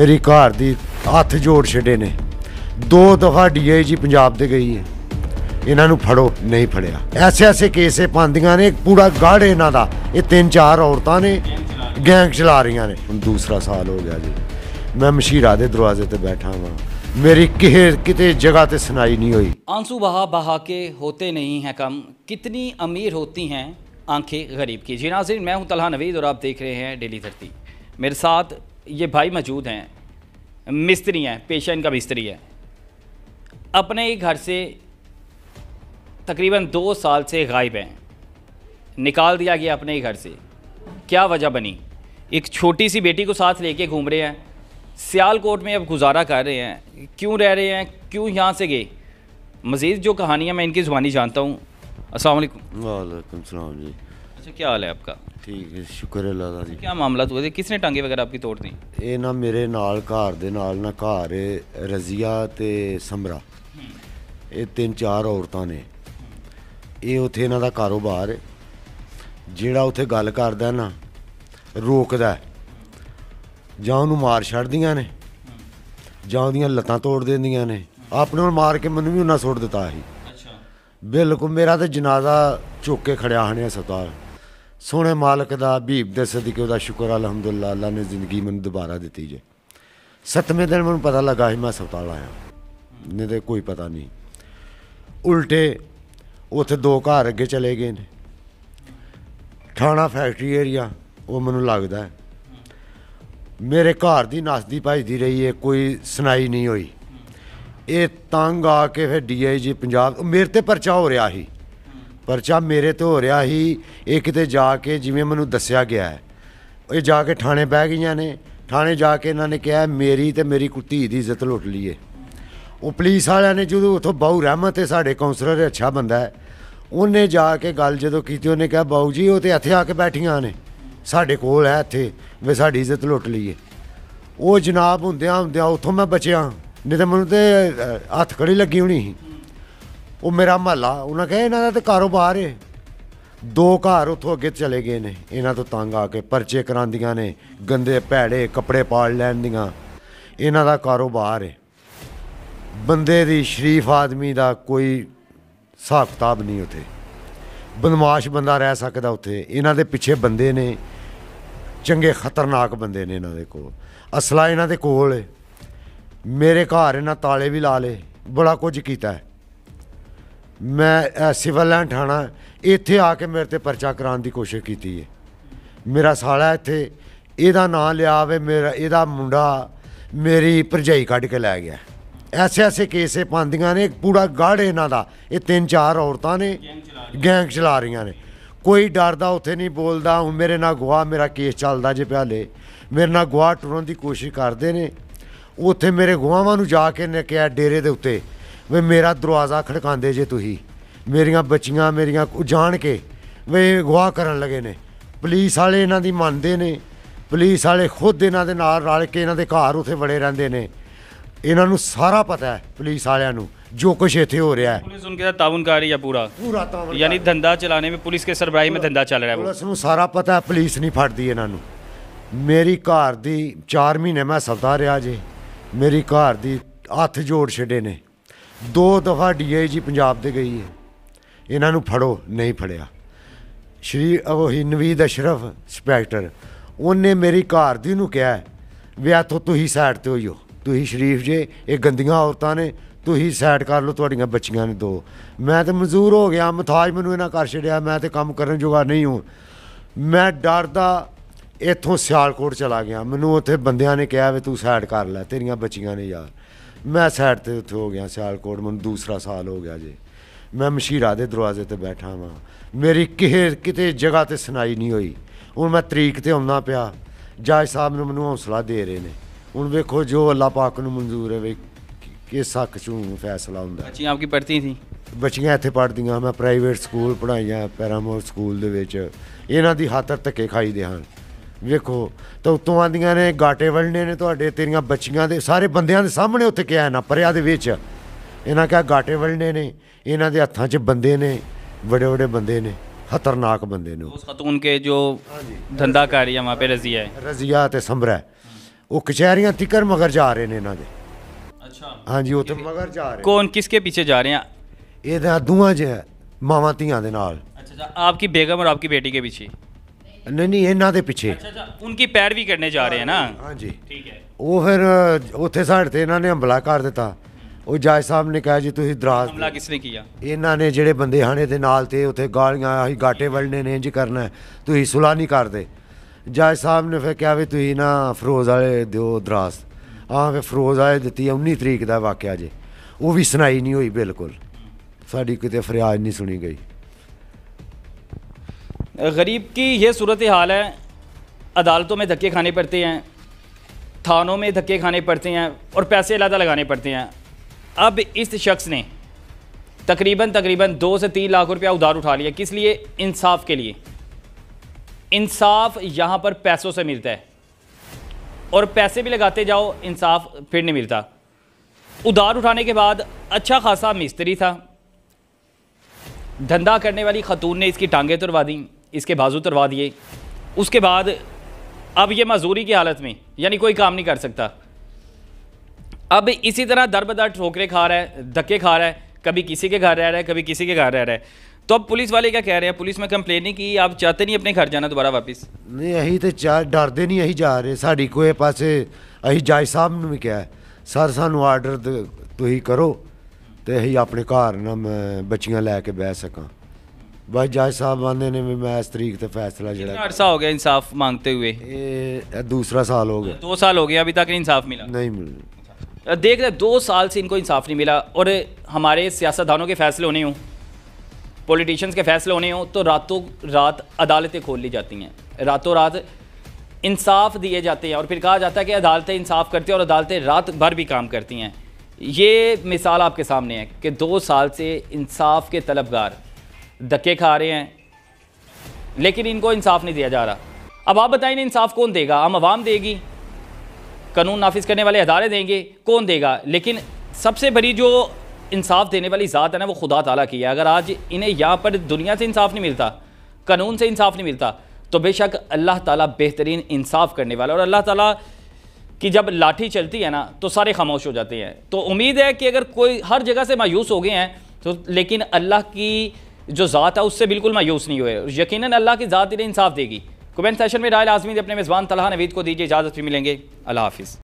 ਮੇਰੀ ਘਰ ਦੀ ਹੱਥ ਜੋੜ ਛੱਡੇ ਨੇ ਦੋ ਦਫਾ ਡੀਆਈਜੀ ਪੰਜਾਬ ਦੇ ਗਈ ਹੈ ਇਹਨਾਂ ਨੂੰ ਫੜੋ ਨਹੀਂ ਫੜਿਆ ਐਸੇ ਐਸੇ ਕੇਸੇ ਪਾਉਂਦੀਆਂ ਨੇ ਪੂਰਾ ਗਾੜ ਇਹਨਾਂ ਦਾ ਇਹ ਤਿੰਨ ਚਾਰ ਔਰਤਾਂ ਨੇ ਗੈਂਗ ਚਲਾ ਰਹੀਆਂ ਨੇ ਹੁਣ ਦੂਸਰਾ ਸਾਲ ਹੋ ਗਿਆ ਜੀ ਮੈਂ ਮਸ਼ੀਰਾ ਦੇ ਦਰਵਾਜ਼ੇ ਤੇ ਬੈਠਾ ਹਾਂ ਮੇਰੀ कहर ਕਿਤੇ ਜਗ੍ਹਾ ਤੇ ਸੁਣਾਈ ਨਹੀਂ ਹੋਈ ਆਂਸੂ ਬਹਾ ਬਹਾ ਕੇ ਹੋਤੇ ਨਹੀਂ ਹੈ कम ਕਿਤਨੀ ਅਮੀਰ ਹੋਤੀ ਹੈ ਆਂਖੇ ਗਰੀਬ ਕੀ ਜੀ ਨਾਜ਼ਰੀਨ ਮੈਂ ਹੂੰ ਤਲਹਾ ਨਵੀਦ ਔਰ ਆਪ ਦੇਖ ਰਹੇ ਹੈ ਡੇਲੀ ਧਰਤੀ ਮੇਰੇ ਸਾਥ ये भाई मौजूद हैं मिस्त्री हैं पेशा इनका मिस्त्री है अपने ही घर से तकरीबन दो साल से गायब हैं निकाल दिया गया अपने ही घर से क्या वजह बनी एक छोटी सी बेटी को साथ लेके घूम रहे हैं सियालकोट में अब गुजारा कर रहे हैं क्यों रह रहे हैं क्यों यहाँ से गए मज़ीद जो कहानियाँ मैं इनकी ज़ुबानी जानता हूँ असल वालेकुम जी जी ਕੀ ਹਾਲ ਹੈ ਆਪਕਾ ਠੀਕ ਹੈ ਸ਼ੁਕਰ ਹੈ ਅੱਲਾ ਦਾ ਕੀ क्या ਮਾਮਲਾ हुआ थे किसने ਟਾਂਗੇ ਵਗੈਰਾ ਆਪਕੀ तोड़ ਇਹ ਨਾ ਮੇਰੇ ਨਾਲ ਘਰ ਦੇ ਨਾਲ ਨਾ ਘਰ ਰਜ਼ੀਆ ਤੇ ਸਮਰਾ ਇਹ ਤਿੰਨ ਚਾਰ ਔਰਤਾਂ ਨੇ ਇਹ ਉਥੇ ਇਹਨਾਂ ਦਾ ਕਾਰੋਬਾਰ ਹੈ ਜਿਹੜਾ ਉਥੇ ਗੱਲ ਕਰਦਾ ਨਾ ਰੋਕਦਾ ਜਾਂ ਉਹਨੂੰ ਮਾਰ ਛੱਡਦੀਆਂ ਨੇ ਜਾਂ ਉਹਦੀਆਂ ਲੱਤਾਂ ਤੋੜ ਦਿੰਦੀਆਂ ਨੇ ਆਪਣੇ ਨੂੰ ਮਾਰ ਕੇ ਮੈਨੂੰ ਵੀ ਉਹਨਾਂ ਸੁੱਟ ਦਿੱਤਾ ਸੀ ਬਿਲਕੁਲ ਮੇਰਾ ਤੇ ਜਨਾਜ਼ਾ ਝੁੱਕ ਕੇ ਖੜਿਆ ਹਣੇ ਸਤਾਲ ਸੋਹਣੇ ਮਾਲਕ ਦਾ ਹਬੀਬ ਦੇ ਸਦਕੇ ਉਹਦਾ ਸ਼ੁਕਰ ਅਲਹਮਦੁਲਿਲਾ ਅੱਲਾ ਨੇ ਜ਼ਿੰਦਗੀ ਮੈਨੂੰ ਦੁਬਾਰਾ ਦਿੱਤੀ ਜੇ ਸਤਵੇਂ ਦਿਨ ਮੈਨੂੰ ਪਤਾ ਲੱਗਾ ਸੀ ਮੈਂ ਹਸਪਤਾਲ ਆਇਆ ਨਹੀਂ ਤੇ ਕੋਈ ਪਤਾ ਨਹੀਂ ਉਲਟੇ ਉੱਥੇ ਦੋ ਘਰ ਅੱਗੇ ਚਲੇ ਗਏ ਨੇ ਥਾਣਾ ਫੈਕਟਰੀ ਏਰੀਆ ਉਹ ਮੈਨੂੰ ਲੱਗਦਾ ਹੈ ਮੇਰੇ ਘਰ ਦੀ ਨਸਦੀ ਭਜਦੀ ਰਹੀ ਹੈ ਕੋਈ ਸੁਣਾਈ ਨਹੀਂ ਹੋਈ ਇਹ ਤੰਗ ਆ ਕੇ ਫਿਰ ਡੀਆਈਜੀ ਪੰਜਾਬ ਮੇਰੇ ਤੇ ਪਰਚਾ ਹੋ ਰਿਹਾ ਸੀ ਪਰਚਾ ਮੇਰੇ ਤੇ ਹੋ ਰਿਹਾ ਹੀ ਇਹ ਕਿਤੇ ਜਾ ਕੇ ਜਿਵੇਂ ਮੈਨੂੰ ਦੱਸਿਆ ਗਿਆ ਹੈ ਇਹ ਜਾ ਕੇ ਥਾਣੇ ਬਹਿ ਗਈਆਂ ਨੇ ਥਾਣੇ ਜਾ ਕੇ ਇਹਨਾਂ ਨੇ ਕਿਹਾ ਮੇਰੀ ਤੇ ਮੇਰੀ ਕੁੱਤੀ ਦੀ ਇੱਜ਼ਤ ਲੁੱਟ ਲਈਏ ਉਹ ਪੁਲਿਸ ਵਾਲਿਆਂ ਨੇ ਜਦੋਂ ਉੱਥੋਂ ਬਾਉ ਰਹਿਮਤ ਤੇ ਸਾਡੇ ਕਾਉਂਸਲਰ ਅੱਛਾ ਬੰਦਾ ਹੈ ਉਹਨੇ ਜਾ ਕੇ ਗੱਲ ਜਦੋਂ ਕੀਤੀ ਉਹਨੇ ਕਿਹਾ ਬਾਉ ਜੀ ਉਹ ਤੇ ਇੱਥੇ ਆ ਕੇ ਬੈਠੀਆਂ ਨੇ ਸਾਡੇ ਕੋਲ ਹੈ ਇੱਥੇ ਵੇ ਸਾਡੀ ਇੱਜ਼ਤ ਲੁੱਟ ਲਈਏ ਉਹ ਜਨਾਬ ਹੁੰਦਿਆਂ ਹੁੰਦਿਆਂ ਉੱਥੋਂ ਮੈਂ ਬਚਿਆ ਨਹੀਂ ਤੇ ਮੈਨੂੰ ਤੇ ਹੱਥ ਖੜੀ ਲੱਗੀ ਹੋਣੀ ਸੀ ਉਹ ਮੇਰਾ ਮਹੱਲਾ ਉਹਨਾਂ ਕਹੇ ਇਹਨਾਂ ਦਾ ਤੇ ਕਾਰੋਬਾਰ ਏ ਦੋ ਘਰ ਉੱਥੋਂ ਅੱਗੇ ਚਲੇ ਗਏ ਨੇ ਇਹਨਾਂ ਤੋਂ ਤੰਗ ਆ ਕੇ ਪਰਚੇ ਕਰਾਂਦੀਆਂ ਨੇ ਗੰਦੇ ਭੈੜੇ ਕੱਪੜੇ ਪਾੜ ਦੀਆਂ ਇਹਨਾਂ ਦਾ ਕਾਰੋਬਾਰ ਏ ਬੰਦੇ ਦੀ ਸ਼ਰੀਫ ਆਦਮੀ ਦਾ ਕੋਈ ਹਿਸਾਬ ਕਿਤਾਬ ਨਹੀਂ ਉਥੇ ਬਦਮਾਸ਼ ਬੰਦਾ ਰਹਿ ਸਕਦਾ ਉਥੇ ਇਹਨਾਂ ਦੇ ਪਿੱਛੇ ਬੰਦੇ ਨੇ ਚੰਗੇ ਖਤਰਨਾਕ ਬੰਦੇ ਨੇ ਇਹਨਾਂ ਦੇ ਕੋਲ ਅਸਲਾ ਇਹਨਾਂ ਦੇ ਕੋਲ ਏ ਮੇਰੇ ਘਰ ਇਹਨਾਂ ਤਾਲੇ ਵੀ ਲਾ ਲੇ ਬੜਾ ਕੁਝ ਕੀਤਾ ਹੈ ਮੈਂ ਸਿਵਲ ਲਾਈਨ ਥਾਣਾ ਇੱਥੇ ਆ ਕੇ ਮੇਰੇ ਤੇ ਪਰਚਾ ਕਰਾਉਣ ਦੀ ਕੋਸ਼ਿਸ਼ ਕੀਤੀ ਹੈ ਮੇਰਾ ਸਾਲਾ ਇੱਥੇ ਇਹਦਾ ਨਾਂ ਲਿਆ ਵੇ ਮੇਰਾ ਇਹਦਾ ਮੁੰਡਾ ਮੇਰੀ ਭਰਜਾਈ ਕੱਢ ਕੇ ਲੈ ਗਿਆ ਐਸੇ ਐਸੇ ਕੇਸੇ ਪਾਉਂਦੀਆਂ ਨੇ ਇੱਕ ਪੂਰਾ ਗਾੜ ਇਹਨਾਂ ਦਾ ਇਹ ਤਿੰਨ ਚਾਰ ਔਰਤਾਂ ਨੇ ਗੈਂਗ ਚਲਾ ਰਹੀਆਂ ਨੇ ਕੋਈ ਡਰਦਾ ਉੱਥੇ ਨਹੀਂ ਬੋਲਦਾ ਹੁਣ ਮੇਰੇ ਨਾਲ ਗਵਾਹ ਮੇਰਾ ਕੇਸ ਚੱਲਦਾ ਜੇ ਪਿਆਲੇ ਮੇਰੇ ਨਾਲ ਗਵਾਹ ਟੁਰਨ ਦੀ ਕੋਸ਼ਿਸ਼ ਕਰਦੇ ਨੇ ਉੱਥੇ ਮੇਰੇ ਗਵਾਹਾਂ ਨੂੰ ਜਾ ਕੇ ਨੇ ਕਿਹਾ ਡੇਰੇ ਦੇ ਉੱਤੇ ਵੇ ਮੇਰਾ ਦਰਵਾਜ਼ਾ ਖੜਕਾਉਂਦੇ ਜੇ ਤੁਸੀਂ ਮੇਰੀਆਂ ਬੱਚੀਆਂ ਮੇਰੀਆਂ ਜਾਣ ਕੇ ਵੇ ਗਵਾਹ ਕਰਨ ਲਗੇ ਨੇ ਪੁਲਿਸ ਵਾਲੇ ਇਹਨਾਂ ਦੀ ਮੰਨਦੇ ਨੇ ਪੁਲਿਸ ਵਾਲੇ ਖੁਦ ਇਹਨਾਂ ਦੇ ਨਾਲ ਰਲ ਕੇ ਇਹਨਾਂ ਦੇ ਘਰ ਉਥੇ ਬੜੇ ਰਹਿੰਦੇ ਨੇ ਇਹਨਾਂ ਨੂੰ ਸਾਰਾ ਪਤਾ ਹੈ ਪੁਲਿਸ ਵਾਲਿਆਂ ਨੂੰ ਜੋ ਕੁਝ ਇੱਥੇ ਹੋ ਰਿਹਾ ਹੈ ਪੁਲਿਸ ਨੂੰ ਕਿਹਾ ਤਾਵਨਕਾਰੀ ਆ ਪੂਰਾ ਪੂਰਾ पूरा ਯਾਨੀ ਧੰਦਾ ਚਲਾਣੇ ਵਿੱਚ ਪੁਲਿਸ ਕੇ पुलिस ਵਿੱਚ ਧੰਦਾ ਚੱਲ ਰਿਹਾ ਹੈ ਪੁਲਿਸ ਨੂੰ ਸਾਰਾ ਪਤਾ ਹੈ ਪੁਲਿਸ ਨਹੀਂ ਫੜਦੀ ਇਹਨਾਂ ਨੂੰ ਮੇਰੀ ਘਰ ਦੀ 4 ਮਹੀਨੇ ਮੈਂ ਸਵਦਾ ਰਿਹਾ ਜੀ ਮੇਰੀ ਘਰ ਦੀ ਹੱਥ ਜੋੜ ਛੱਡੇ ਨੇ ਦੋ ਦਫਾ ਡੀਆਈਜੀ ਪੰਜਾਬ ਦੇ ਗਈ ਹੈ ਇਹਨਾਂ ਨੂੰ ਫੜੋ ਨਹੀਂ ਫੜਿਆ ਸ਼੍ਰੀ ਉਹ ਨਵੀਦ ਅਸ਼ਰਫ ਸਪੈਕਟਰ ਉਹਨੇ ਮੇਰੀ ਘਰ ਦੀ ਨੂੰ ਕਿਹਾ ਵੀ ਆ ਤੋ ਤੁਸੀਂ ਸਾਈਡ ਤੇ ਤੂੰ ਤੁਸੀਂ ਸ਼ਰੀਫ ਜੇ ਇਹ ਗੰਦੀਆਂ ਔਰਤਾਂ ਨੇ ਤੁਸੀਂ ਸਾਈਡ ਕਰ ਲਓ ਤੁਹਾਡੀਆਂ ਬੱਚੀਆਂ ਨੇ ਦੋ ਮੈਂ ਤੇ ਮਨਜ਼ੂਰ ਹੋ ਗਿਆ ਮਥਾਜ ਮੈਨੂੰ ਇਹਨਾਂ ਕਰ ਛੜਿਆ ਮੈਂ ਤੇ ਕੰਮ ਕਰਨ ਜੋਗਾ ਨਹੀਂ ਹੂੰ ਮੈਂ ਡਰਦਾ ਇੱਥੋਂ ਸਿਆਲਕੋਟ ਚਲਾ ਗਿਆ ਮੈਨੂੰ ਉੱਥੇ ਬੰਦਿਆਂ ਨੇ ਕਿਹਾ ਵੀ ਤੂੰ ਸਾਈਡ ਕਰ ਲੈ ਤੇਰੀਆਂ ਬੱਚੀਆਂ ਨੇ ਯਾਰ ਮੈਂ ਸਾਈਡ ਤੇ ਉੱਥੇ ਹੋ ਗਿਆ ਸਿਆਲਕੋਟ ਮੈਨੂੰ ਦੂਸਰਾ ਸਾਲ ਹੋ ਗਿਆ ਜੀ ਮੈਂ ਮਸ਼ੀਰਾ ਦੇ ਦਰਵਾਜ਼ੇ ਤੇ ਬੈਠਾ ਵਾਂ ਮੇਰੀ ਕਿਹੇ ਕਿਤੇ ਜਗ੍ਹਾ ਤੇ ਸੁਣਾਈ ਨਹੀਂ ਹੋਈ ਹੁਣ ਮੈਂ ਤਰੀਕ ਤੇ ਆਉਣਾ ਪਿਆ ਜੱਜ ਸਾਹਿਬ ਨੇ ਮੈਨੂੰ ਹੌਸਲਾ ਦੇ ਰਹੇ ਨੇ ਹੁਣ ਵੇਖੋ ਜੋ ਅੱਲਾ ਪਾਕ ਨੂੰ ਮਨਜ਼ੂਰ ਹੈ ਵੇ ਕਿਸ ਹੱਕ ਚੋਂ ਫੈਸਲਾ ਹੁੰਦਾ ਬੱਚੀਆਂ ਆਪਕੀ ਪੜ੍ਹਤੀ ਸੀ ਬੱਚੀਆਂ ਇੱਥੇ ਪੜ੍ਹਦੀਆਂ ਮੈਂ ਪ੍ਰਾਈਵੇਟ ਸਕੂਲ ਪੜਾਈਆਂ ਪੈਰਾਮੋਰ ਸਕੂਲ ਦੇ ਵਿੱਚ ਇਹਨਾਂ ਦੀ ਹਾਤਰ ਧੱਕੇ ਖਾਈ ਦੇ ਹਨ ਵੇਖੋ ਤਾਂ ਉਤੋਂ ਆਂਦੀਆਂ ਨੇ ਗਾਟੇ ਵਲਣੇ ਨੇ ਤੁਹਾਡੇ ਤੇਰੀਆਂ ਬੱਚੀਆਂ ਦੇ ਸਾਰੇ ਬੰਦਿਆਂ ਦੇ ਸਾਹਮਣੇ ਉੱਥੇ ਕਿਹਾ ਨਾ ਪਰਿਆ ਦੇ ਵਿੱਚ ਇਹਨਾਂ ਕਾ ਗਾਟੇ ਵਲਣੇ ਨੇ ਇਹਨਾਂ ਦੇ ਹੱਥਾਂ 'ਚ ਬੰਦੇ ਨੇ ਵੱਡੇ ਵੱਡੇ ਬੰਦੇ ਨੇ ਖਤਰਨਾਕ ਬੰਦੇ ਨੇ ਉਸ ਖਤੂਨ ਕੇ ਜੋ ਧੰਦਾਕਾਰੀ ਹੈ ਵਾਂ ਮਾਪੇ ਰਜ਼ੀਆ ਹੈ ਰਜ਼ੀਆ ਤੇ ਸੰਭਰਾ ਉਹ ਕਚਹਿਰੀਆਂ ਤਿਕਰ ਮਗਰ ਜਾ ਰਹੇ ਨੇ ਇਹਨਾਂ ਦੇ ਅੱਛਾ ਹਾਂਜੀ ਉਹ ਤੇ ਮਗਰ ਜਾ ਰਹੇ ਕੌਣ ਕਿਸ ਕੇ ਪਿੱਛੇ ਜਾ ਰਹੇ ਆ ਇਹਦਾ ਦੂਆ ਜਿਹਾ ਮਾਵਾਂ ਧੀਆਂ ਦੇ ਨਾਲ ਅੱਛਾ ਜੀ ਆਪਕੀ ਬੇਗਮ ਔਰ ਆਪਕੀ ਬੇਟੀ ਕੇ ਪਿੱਛੇ ਨਹੀਂ ਨਹੀਂ ਇਹਨਾਂ ਦੇ ਪਿੱਛੇ ਅੱਛਾ ਅੱਛਾ ਉਨਕੀ ਪੈਰ ਵੀ ਕਰਨੇ ਜਾ ਰਹੇ ਹੈ ਹਾਂ ਹਾਂਜੀ ਠੀਕ ਹੈ ਉਹ ਫਿਰ ਉੱਥੇ ਸਾਡੇ ਤੇ ਇਹਨਾਂ ਨੇ ਹਮਲਾ ਕਰ ਦਿੱਤਾ ਉਹ ਜੱਜ ਸਾਹਿਬ ਨੇ ਕਿਹਾ ਜੀ ਤੁਸੀਂ ਦਰਾਜ਼ ਹਮਲਾ ਕਿਸ ਨੇ ਕੀਤਾ ਇਹਨਾਂ ਨੇ ਜਿਹੜੇ ਬੰਦੇ ਹਾਣੇ ਦੇ ਨਾਲ ਤੇ ਉੱਥੇ ਗਾਲੀਆਂ ਅਸੀਂ ਗਾਟੇ ਵਲਨੇ ਨੇ ਇੰਜ ਕਰਨਾ ਤੁਸੀਂ ਸੁਲਾ ਨਹੀਂ ਕਰਦੇ ਜੱਜ ਸਾਹਿਬ ਨੇ ਫਿਰ ਕਿਹਾ ਵੀ ਤੁਸੀਂ ਨਾ ਫਰੋਜ਼ ਵਾਲੇ ਦਿਓ ਦਰਾਜ਼ ਆ ਫਿਰ ਫਰੋਜ਼ ਆਏ ਦਿੱਤੀ 19 ਤਰੀਕ ਦਾ ਵਾਕਿਆ ਜੇ ਉਹ ਵੀ ਸੁਣਾਈ ਨਹੀਂ ਹੋਈ ਬਿਲਕੁਲ ਸਾਡੀ ਕਿਤੇ ਫਰਿਆਦ ਨਹੀਂ ਸੁਣੀ ਗਈ गरीब की यह सूरत हाल है अदालतों में धक्के खाने पड़ते हैं थानों में धक्के खाने पड़ते हैं और पैसे अलादा लगाने पड़ते हैं अब इस शख्स ने तकरीबन तकरीबन दो से तीन लाख रुपया उधार उठा लिया किस लिए इंसाफ के लिए इंसाफ यहाँ पर पैसों से मिलता है और पैसे भी लगाते जाओ इंसाफ फिर नहीं मिलता उधार उठाने के बाद अच्छा खासा मिस्त्री था धंधा करने वाली खतून ने इसकी टांगें तुरवा दी इसके बाजू तरवा दिए उसके बाद अब ये मजदूरी की हालत में यानी कोई काम नहीं कर सकता अब इसी तरह दर बदर ठोकरे खा रहा है धक्के खा रहा है कभी किसी के घर रह रहा है कभी किसी के घर रह रहा है तो अब पुलिस वाले क्या कह रहे हैं पुलिस में कंप्लेन नहीं की आप चाहते नहीं अपने घर जाना दोबारा वापस नहीं अही तो डरते नहीं अही जा रहे साड़ी कोई पास अही जज साहब ने भी कहा सर सानू आर्डर तुम करो तो अही अपने घर ना बच्चियां लैके बह सकां भाई जज साहब आने ने भी मैं इस तरीक से फैसला जड़ा अरसा हो गया इंसाफ मांगते हुए ए, दूसरा साल हो गया दो साल हो गया अभी तक इंसाफ मिला नहीं मिला अच्छा। देख रहे दो साल से इनको इंसाफ नहीं मिला और हमारे सियासतदानों के फैसले होने हों पॉलिटिशियंस के फैसले होने हों तो रातों रात अदालतें खोल ली जाती हैं रातों रात इंसाफ दिए जाते हैं और फिर कहा जाता है कि अदालतें इंसाफ करती हैं और अदालतें रात भर भी काम करती हैं ये मिसाल आपके सामने है कि दो साल से इंसाफ के तलबगार धक्के खा रहे हैं लेकिन इनको इंसाफ नहीं दिया जा रहा अब आप बताएं इंसाफ कौन देगा हम आवाम देगी कानून नाफिज करने वाले अदारे देंगे कौन देगा लेकिन सबसे बड़ी जो इंसाफ देने वाली ज़ात है ना वो खुदा तला की है अगर आज इन्हें यहाँ पर दुनिया से इंसाफ नहीं मिलता कानून से इंसाफ नहीं मिलता तो बेशक अल्लाह ताला बेहतरीन इंसाफ करने वाला और अल्लाह ताला की जब लाठी चलती है ना तो सारे खामोश हो जाते हैं तो उम्मीद है कि अगर कोई हर जगह से मायूस हो गए हैं तो लेकिन अल्लाह की जो ज़ात है उससे बिल्कुल मायूस नहीं हुए यकीन अल्लाह की ज़ात इन्हें इंसाफ देगी कमेंट सेशन में राय लाजमी अपने मेज़बान तलहा नवीद को दीजिए इजाज़त भी मिलेंगे अल्लाह हाफिज़